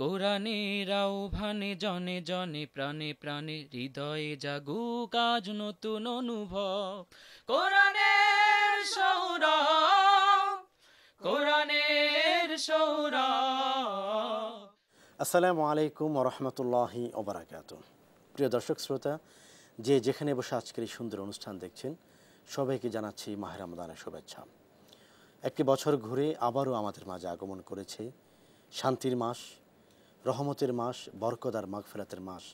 রাও ভানে জনে জনে প্রাণে প্রাণে হৃদয়ে জাগু কাজ নতুন অনুভব কোরআনের সৌর কোরআনের সৌর আসসালামু আলাইকুম রহমতুল্লাহি ওবরাকাত প্রিয় দর্শক শ্রোতা যে যেখানে বসে আজকের এই সুন্দর অনুষ্ঠান দেখছেন সবাইকে জানাচ্ছি মাহের শুভেচ্ছা একটি বছর ঘুরে আবারও আমাদের মাঝে আগমন করেছে শান্তির মাস রহমতের মাস বরকদার মাগফেরাতের মাস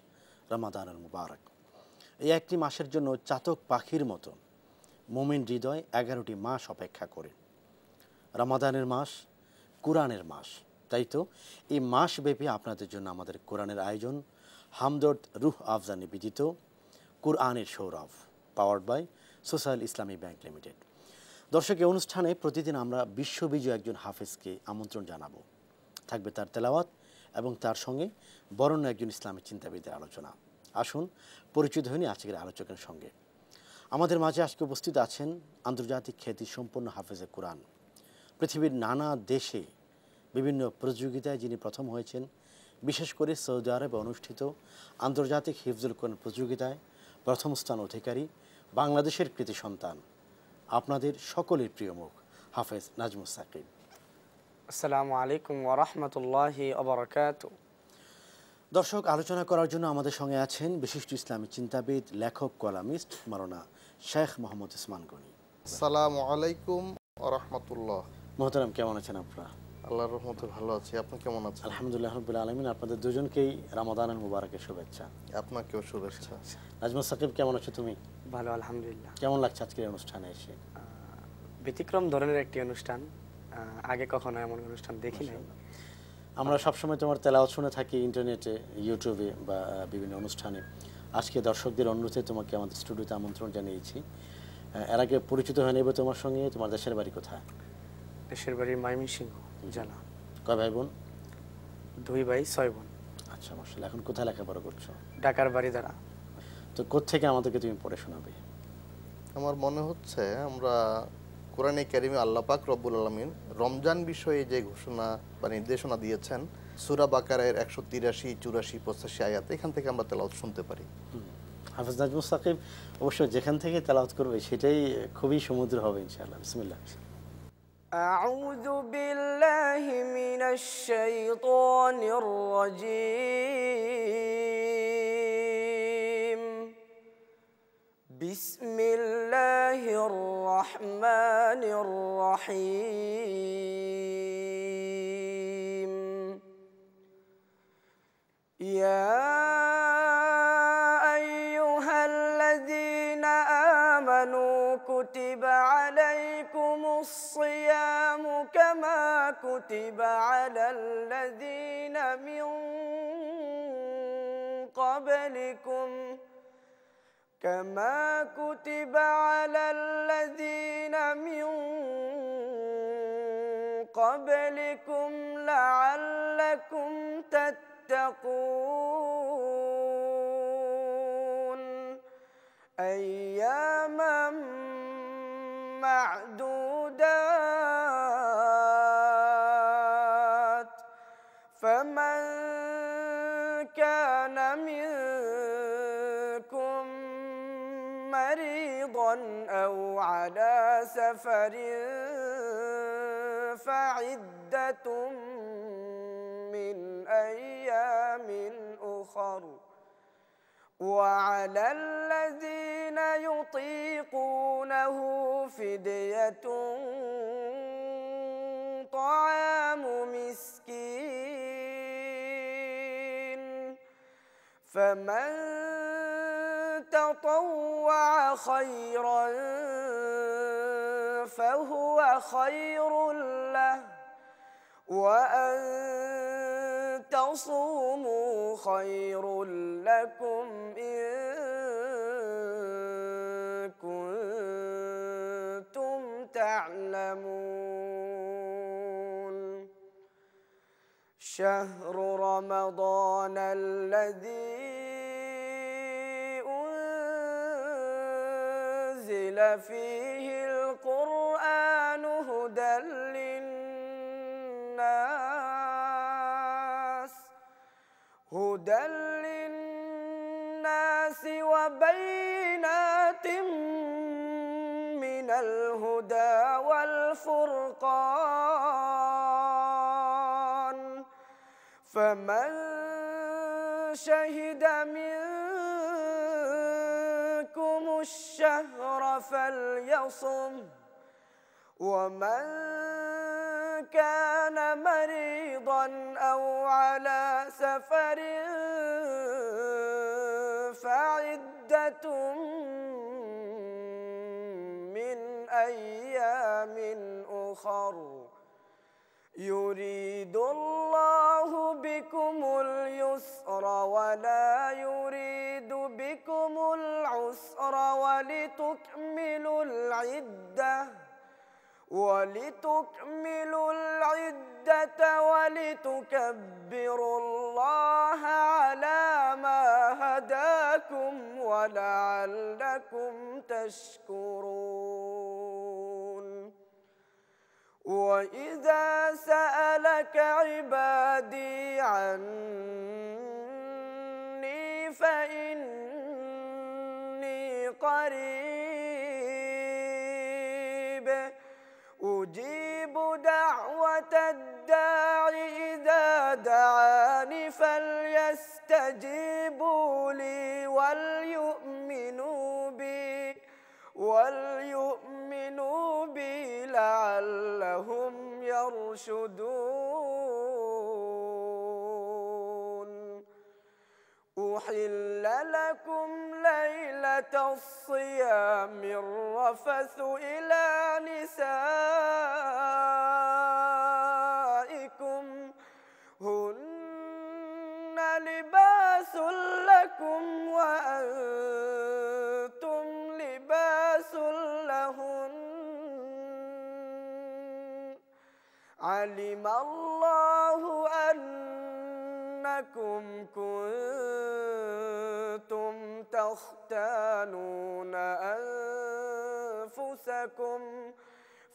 আল মুবারক এই একটি মাসের জন্য চাতক পাখির মতো মোমিন হৃদয় এগারোটি মাস অপেক্ষা করে রমাদানের মাস কোরআনের মাস তাই তো এই মাসব্যাপী আপনাদের জন্য আমাদের কোরআনের আয়োজন হামদর্দ রুহ আফজানি বিদিত কোরআনের সৌরভ পাওয়ার্ড বাই সোশ্যাল ইসলামী ব্যাংক লিমিটেড দর্শক অনুষ্ঠানে প্রতিদিন আমরা বিশ্ববিজয় একজন হাফেজকে আমন্ত্রণ জানাবো থাকবে তার তেলাওয়াত এবং তার সঙ্গে বরণ্য একজন ইসলামী চিন্তাবিদের আলোচনা আসুন পরিচিত হয়নি আজকের আলোচকের সঙ্গে আমাদের মাঝে আজকে উপস্থিত আছেন আন্তর্জাতিক খ্যাতি সম্পন্ন হাফেজে কোরআন পৃথিবীর নানা দেশে বিভিন্ন প্রতিযোগিতায় যিনি প্রথম হয়েছেন বিশেষ করে সৌদি আরবে অনুষ্ঠিত আন্তর্জাতিক হিফজুল কোরআন প্রতিযোগিতায় প্রথম স্থান অধিকারী বাংলাদেশের কৃতি সন্তান আপনাদের সকলের প্রিয় মুখ হাফেজ নাজমুস সাকিব আসসালামু আলাইকুম ওরহমতুল্লাহি অবরকাত দর্শক আলোচনা করার জন্য আমাদের সঙ্গে আছেন বিশিষ্ট ইসলামী চিন্তাবিদ লেখক কলামিস্ট মারোনা শেখ মোহাম্মদ ইসমান গনি আসসালামু আলাইকুম রহমতুল্লাহ মোহতারাম কেমন আছেন আপনারা আল্লাহর রহমতে ভালো আছি আপনি কেমন আছেন আলহামদুলিল্লাহ রহমতুল আলমিন আপনাদের দুজনকেই রামাদান মুবারকের শুভেচ্ছা আপনাকেও শুভেচ্ছা নাজমা সাকিব কেমন আছো তুমি ভালো আলহামদুলিল্লাহ কেমন লাগছে আজকের অনুষ্ঠানে এসে ব্যতিক্রম ধরনের একটি অনুষ্ঠান আগে কখনো এমন অনুষ্ঠান দেখি নাই আমরা সবসময় তোমার তেলাওয়াত শুনে থাকি ইন্টারনেটে ইউটিউবে বা বিভিন্ন অনুষ্ঠানে আজকে দর্শকদের অনুরোধে তোমাকে আমাদের স্টুডিওতে আমন্ত্রণ জানিয়েছি এর আগে পরিচিত হয়ে নেবে তোমার সঙ্গে তোমার দেশের বাড়ি কোথায় দেশের বাড়ি সিংহ জানা কয় ভাই বোন দুই ভাই ছয় বোন আচ্ছা মার্শাল এখন কোথায় লেখাপড়া করছো ঢাকার বাড়ি দ্বারা তো কোথেকে আমাদেরকে তুমি পড়ে শোনাবে আমার মনে হচ্ছে আমরা কোরআনে ক্যারিমে আল্লাপাক রব্বুল আলমিন রমজান বিষয়ে যে ঘোষণা বা নির্দেশনা দিয়েছেন সুরা বাকারের একশো তিরাশি চুরাশি পঁচাশি আয়াত এখান থেকে আমরা তেলাওত শুনতে পারি হাফিজ নাজমুল সাকিব অবশ্য যেখান থেকে তেলাওত করবে সেটাই খুবই সমুদ্র হবে ইনশাআল্লাহ বিসমিল্লাহ أعوذ بالله من الشيطان الرجيم بسم الله الرحمن الرحيم يا أيها الذين آمنوا كتب عليكم الصيام كما كتب على الذين من قبلكم كما كتب على الذين من قبلكم لعلكم تتقون أياما معدودة سفر فعدة من أيام أخر وعلى الذين يطيقونه فدية طعام مسكين فمن تطوع خيراً فهو خير له وأن تصوموا خير لكم إن كنتم تعلمون شهر رمضان الذي أنزل فيه القرآن القرآن هدى للناس هدى للناس وبينات من الهدى والفرقان فمن شهد منكم الشهر فليصم ومن كان مريضا أو على سفر فعدة من أيام أخر يريد الله بكم اليسر ولا يريد بكم العسر ولتكملوا العده ولتكملوا العدة ولتكبروا الله على ما هداكم ولعلكم تشكرون وإذا سألك عبادي عني فإني قريب دعوة الداع إذا دعاني فليستجيبوا لي وليؤمنوا بي وليؤمنوا بي لعلهم يرشدون أحل لكم ليلة الصيام الرفث إلى نساء تختانون أنفسكم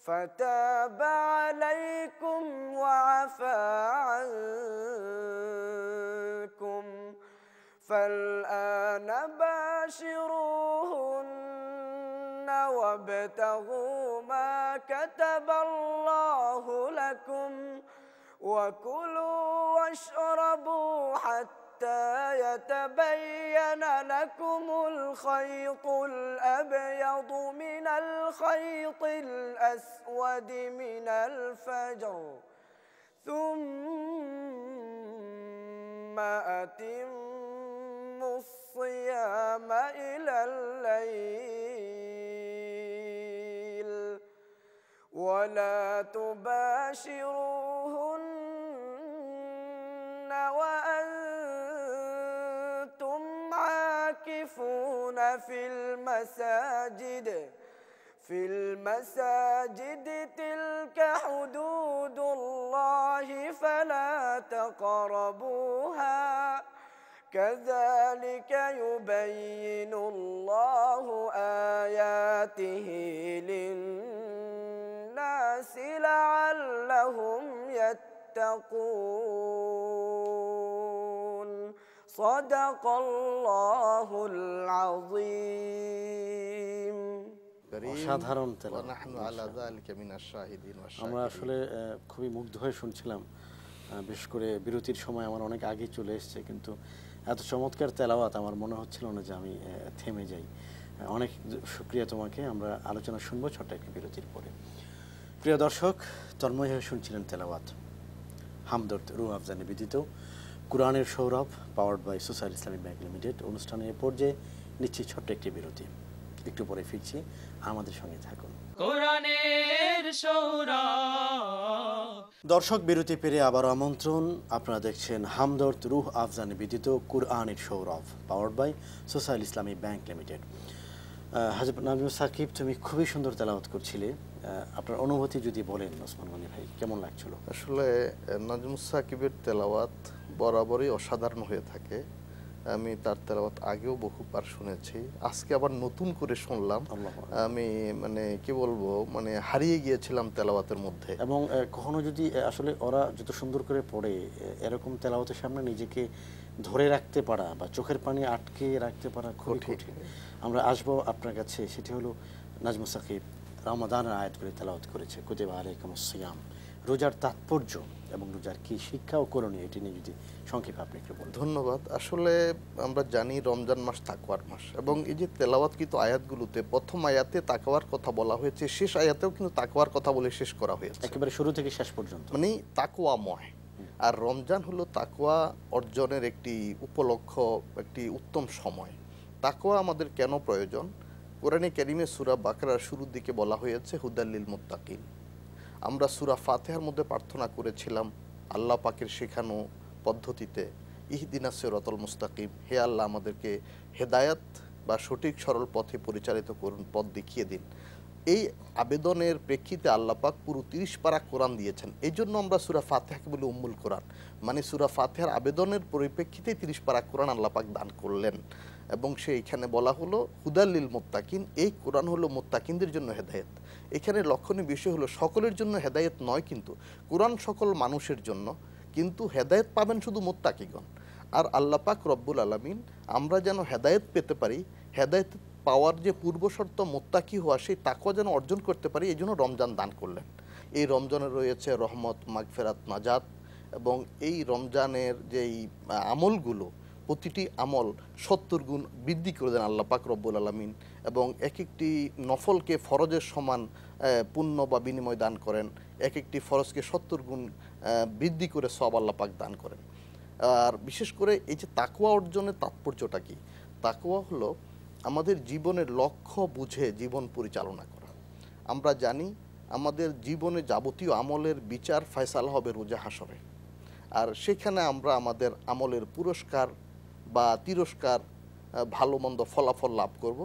فتاب عليكم وعفى عنكم فالآن باشروهن وابتغوا ما كتب الله لكم وكلوا واشربوا حتى حتى يتبين لكم الخيط الأبيض من الخيط الأسود من الفجر ثم أتم الصيام إلى الليل ولا تباشرون في المساجد في المساجد تلك حدود الله فلا تقربوها كذلك يبين الله آياته للناس لعلهم يتقون আমরা আসলে খুবই মুগ্ধ হয়ে শুনছিলাম বিশেষ করে বিরতির সময় আমার অনেক আগে চলে এসছে কিন্তু এত চমৎকার তেলাওয়াত আমার মনে হচ্ছিল না যে আমি থেমে যাই অনেক সুক্রিয়া তোমাকে আমরা আলোচনা শুনবো ছোট্ট একটি বিরতির পরে প্রিয় দর্শক তন্ময় হয়ে শুনছিলেন তেলাওয়াত হামদর্দ রু আফজানি বিদিত কোরআনের সৌরভ পাওয়ার্ড বাই সোসাইল ইসলামিক ব্যাংক লিমিটেড অনুষ্ঠানে পর্যায়ে নিচ্ছি ছোট্ট একটি বিরতি একটু পরে ফিরছি আমাদের সঙ্গে থাকুন দর্শক বিরতি পেরে আবার আমন্ত্রণ আপনারা দেখছেন হামদর্দ রুহ আফজান বিদিত কুরআনের সৌরভ পাওয়ার্ড বাই সোসাইল ইসলামী ব্যাংক লিমিটেড হাজিব নাজমুল সাকিব তুমি খুবই সুন্দর তেলাওয়াত করছিলে আপনার অনুভূতি যদি বলেন ওসমান মানি ভাই কেমন লাগছিল আসলে নাজমুল সাকিবের তেলাওয়াত বরাবরই অসাধারণ হয়ে থাকে আমি তার তেলাওয়াত আগেও বহুবার শুনেছি আজকে আবার নতুন করে শুনলাম আমি মানে কি বলবো মানে হারিয়ে গিয়েছিলাম তেলাওয়াতের মধ্যে এবং কখনো যদি আসলে ওরা যত সুন্দর করে পড়ে এরকম তেলাওয়াতের সামনে নিজেকে ধরে রাখতে পারা বা চোখের পানি আটকে রাখতে পারা খুব কঠিন আমরা আসবো আপনার কাছে সেটি হলো নাজমু সাকিব রামাদানের আয়াত করে তেলাওয়াত করেছে কুতিবা আলাইকুম সিয়াম রোজার তাৎপর্য এবং রোজার কি শিক্ষা ও করণীয় এটি নিয়ে যদি সংক্ষেপে আপনি একটু বলুন ধন্যবাদ আসলে আমরা জানি রমজান মাস তাকওয়ার মাস এবং এই যে তেলাওয়াতকৃত আয়াতগুলোতে প্রথম আয়াতে তাকওয়ার কথা বলা হয়েছে শেষ আয়াতেও কিন্তু তাকওয়ার কথা বলে শেষ করা হয়েছে একেবারে শুরু থেকে শেষ পর্যন্ত মানে ময় আর রমজান হলো তাকোয়া অর্জনের একটি উপলক্ষ একটি উত্তম সময় তাকোয়া আমাদের কেন প্রয়োজন কোরআনে ক্যারিমে সুরা বাকরার শুরুর দিকে বলা হয়েছে হুদাল্লিল মুত্তাকিল আমরা সুরা ফাতেহার মধ্যে প্রার্থনা করেছিলাম আল্লাহ পাকের শেখানো পদ্ধতিতে ইহদিনা সেরতল মুস্তাকিম হে আল্লাহ আমাদেরকে হেদায়াত বা সঠিক সরল পথে পরিচালিত করুন পথ দেখিয়ে দিন এই আবেদনের প্রেক্ষিতে আল্লাপাক পুরো তিরিশ পারা কোরআন দিয়েছেন এই জন্য আমরা সুরা ফাতেহাকে বলি উম্মুল কোরআন মানে সুরা ফাতেহার আবেদনের পরিপ্রেক্ষিতে তিরিশ পারা কোরআন আল্লাপাক দান করলেন এবং সে এখানে বলা হলো হুদাল্লিল মোত্তাকিন এই কোরআন হলো মোত্তাকিনদের জন্য হেদায়েত এখানে লক্ষণীয় বিষয় হলো সকলের জন্য হেদায়েত নয় কিন্তু কোরআন সকল মানুষের জন্য কিন্তু হেদায়েত পাবেন শুধু মোত্তাকিগণ আর আল্লাপাক রব্বুল আলমিন আমরা যেন হেদায়েত পেতে পারি হেদায়েত পাওয়ার যে পূর্বশর্ত মোত্তাকি হওয়া সেই তাকুয়া যেন অর্জন করতে পারি এই জন্য রমজান দান করলেন এই রমজানে রয়েছে রহমত মাগফেরাত নাজাত এবং এই রমজানের যেই আমলগুলো প্রতিটি আমল সত্তর গুণ বৃদ্ধি করে দেন আল্লাহ পাক রব্বুল আলমিন এবং এক একটি নফলকে ফরজের সমান পুণ্য বা বিনিময় দান করেন এক একটি ফরজকে সত্তর গুণ বৃদ্ধি করে সব আল্লাহ পাক দান করেন আর বিশেষ করে এই যে তাকুয়া অর্জনের তাৎপর্যটা কি তাকুয়া হলো আমাদের জীবনের লক্ষ্য বুঝে জীবন পরিচালনা করা আমরা জানি আমাদের জীবনে যাবতীয় আমলের বিচার ফয়সাল হবে রোজা হাসরে আর সেখানে আমরা আমাদের আমলের পুরস্কার বা তিরস্কার ভালো মন্দ ফলাফল লাভ করব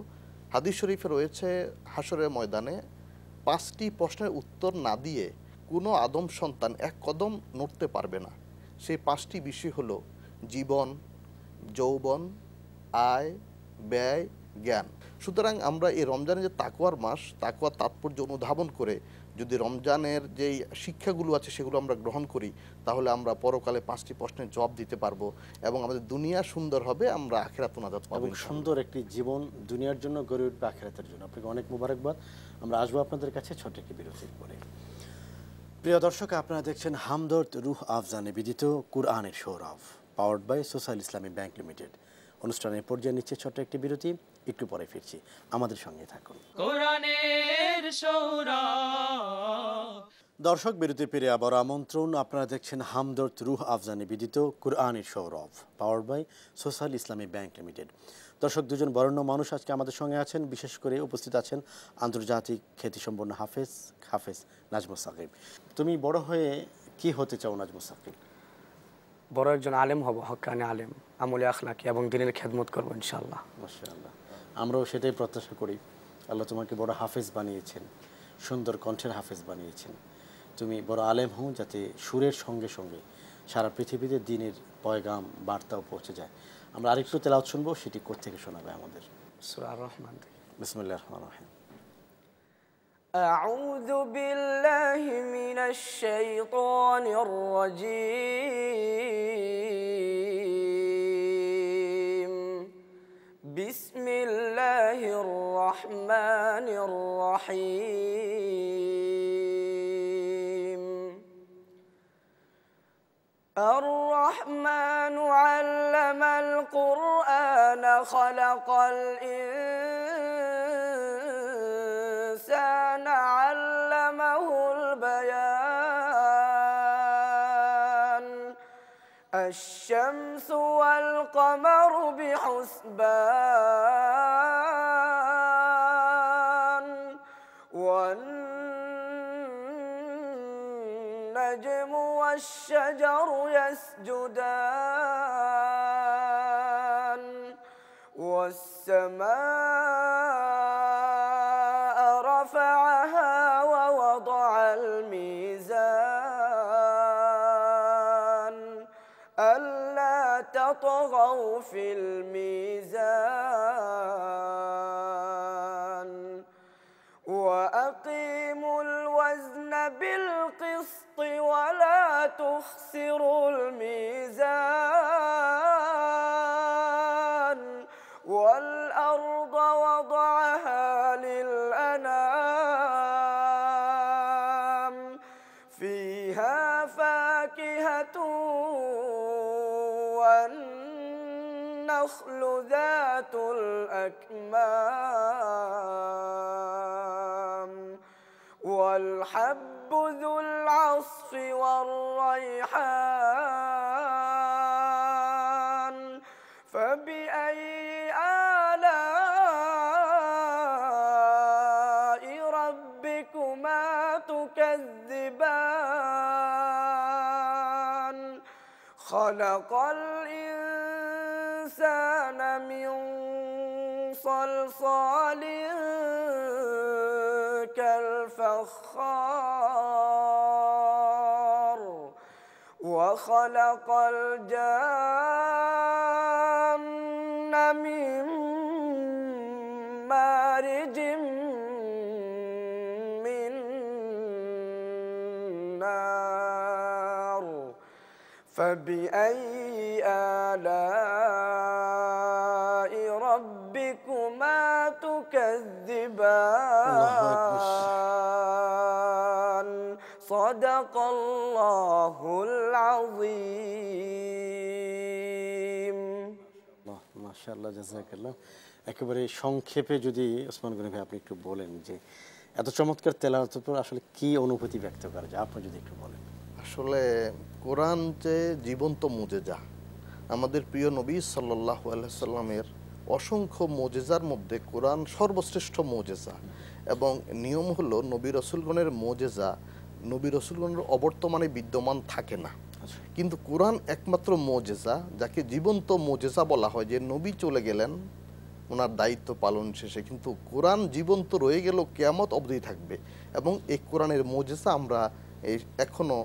হাদিস শরীফে রয়েছে হাসরের ময়দানে পাঁচটি প্রশ্নের উত্তর না দিয়ে কোনো আদম সন্তান এক কদম নড়তে পারবে না সেই পাঁচটি বিষয় হলো জীবন যৌবন আয় ব্যয় জ্ঞান সুতরাং আমরা এই রমজানের যে তাকুয়ার মাস তাকুয়ার তাৎপর্য অনুধাবন করে যদি রমজানের যেই শিক্ষাগুলো আছে সেগুলো আমরা গ্রহণ করি তাহলে আমরা পরকালে পাঁচটি প্রশ্নের জবাব দিতে পারবো এবং আমাদের দুনিয়া সুন্দর হবে আমরা আখেরাত নাজাত পাবো এবং সুন্দর একটি জীবন দুনিয়ার জন্য গড়ে উঠবে আখেরাতের জন্য আপনাকে অনেক মুবারকবাদ আমরা আসবো আপনাদের কাছে ছোট একটি বিরতির পরে প্রিয় দর্শক আপনারা দেখছেন হামদর্দ রুহ আফজানে বিদিত কুরআনের সৌরভ পাওয়ার্ড বাই সোশ্যাল ইসলামী ব্যাংক লিমিটেড অনুষ্ঠানের পর্যায়ে নিচ্ছে ছোট্ট একটি বিরতি একটু পরে ফিরছি আমাদের সঙ্গে থাকুন কোরআনের দর্শক বিরতি পেরে আবার আমন্ত্রণ আপনারা দেখছেন হামদর্দ রুহ আফজানি বিদিত কুরআনের সৌরভ পাওয়ার বাই সোশ্যাল ইসলামী ব্যাংক লিমিটেড দর্শক দুজন বরণ্য মানুষ আজকে আমাদের সঙ্গে আছেন বিশেষ করে উপস্থিত আছেন আন্তর্জাতিক খ্যাতিসম্পন্ন হাফেজ হাফেজ নাজমু সাকিব তুমি বড় হয়ে কি হতে চাও নাজমু সাকিব বড় একজন আলেম হব হকানি আলেম আমলে আখলাকি এবং দিনের খেদমত করবো ইনশাল্লাহ মাসা আমরাও সেটাই প্রত্যাশা করি আল্লাহ তোমাকে বড় হাফেজ বানিয়েছেন সুন্দর কণ্ঠের হাফেজ বানিয়েছেন তুমি বড় আলেম হও যাতে সুরের সঙ্গে সঙ্গে সারা পৃথিবীতে দিনের পয়গাম বার্তাও পৌঁছে যায় আমরা আরেকটু তেলাওত শুনবো সেটি থেকে শোনাবে আমাদের সুরার রহমান أعوذ بالله من الشيطان الرجيم بسم الله الرحمن الرحيم الرحمن علم القرآن خلق الإنسان علمه البيان الشمس والقمر بحسبان والشجر يسجدان والسماء رفعها ووضع الميزان ألا تطغوا في الميزان تخسر الميزان والأرض وضعها للأنام فيها فاكهة والنخل ذات الأكمام والحب والريحان فبأي آلاء ربكما تكذبان خلق الإنسان من صلصال كالفخار وخلق الجن من مارج من نار فبأي آلاء ربكما تكذبان الله صدق الله العظيم الله ما شاء الله جزاك الله একেবারে সংক্ষেপে যদি ওসমান গনি ভাই আপনি একটু বলেন যে এত চমৎকার তেলাওয়াতের পর আসলে কি অনুভূতি ব্যক্ত করে যা আপনি যদি একটু বলেন আসলে কোরআন যে জীবন্ত মোজেজা আমাদের প্রিয় নবী আলাইহি সাল্লামের অসংখ্য মোজেজার মধ্যে কোরআন সর্বশ্রেষ্ঠ মোজেজা এবং নিয়ম হলো নবী রাসূলগণের মোজেজা নবী রসুলগণের অবর্তমানে বিদ্যমান থাকে না আচ্ছা। কিন্তু কোরআন একমাত্র মোজেজা যাকে জীবন্ত মোজেজা বলা হয় যে নবী চলে গেলেন ওনার দায়িত্ব পালন শেষে কিন্তু কোরআন জীবন্ত রয়ে গেল কেয়ামত অবধি থাকবে এবং এই কোরআনের মোজেজা আমরা এই এখনো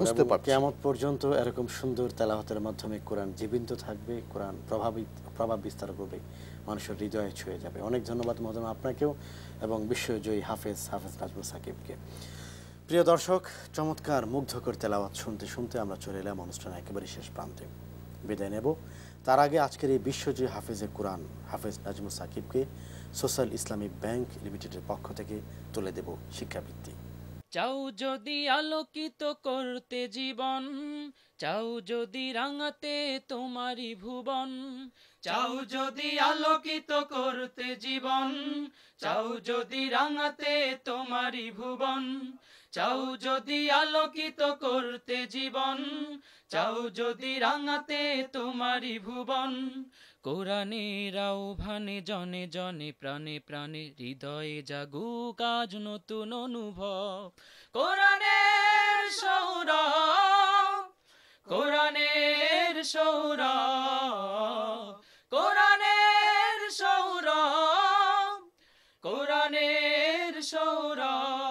বুঝতে পারি কেমন পর্যন্ত এরকম সুন্দর তেলাহতের মাধ্যমে কোরআন জীবন্ত থাকবে কোরআন প্রভাবিত প্রভাব বিস্তার করবে মানুষের হৃদয়ে ছুঁয়ে যাবে অনেক ধন্যবাদ মহোদয় আপনাকেও এবং বিশ্বজয়ী হাফেজ হাফেজ নাজমুল সাকিবকে প্রিয় দর্শক চমৎকার মুগ্ধকর তেলাওয়াত শুনতে শুনতে আমরা চলে এলাম অনুষ্ঠান একেবারে শেষ প্রান্তে বিদায় নেব তার আগে আজকের এই বিশ্বজি হাফেজে কোরআন হাফেজ নাজমুল সাকিবকে সোশ্যাল ইসলামিক ব্যাংক লিমিটেডের পক্ষ থেকে তুলে দেব শিক্ষাবৃত্তি চাও যদি আলোকিত করতে জীবন চাও যদি রাঙাতে তোমারি ভুবন চাও যদি আলোকিত করতে জীবন চাও যদি রাঙাতে তোমারি ভুবন চাও যদি আলোকিত করতে জীবন চাও যদি রাঙাতে তোমারি ভুবন রাও ভানে জনে জনে প্রাণে প্রাণে হৃদয়ে জাগু কাজ নতুন অনুভব কোরানের সৌর কোরআনের সৌর কোরআনের সৌর কোরআনের সৌরভ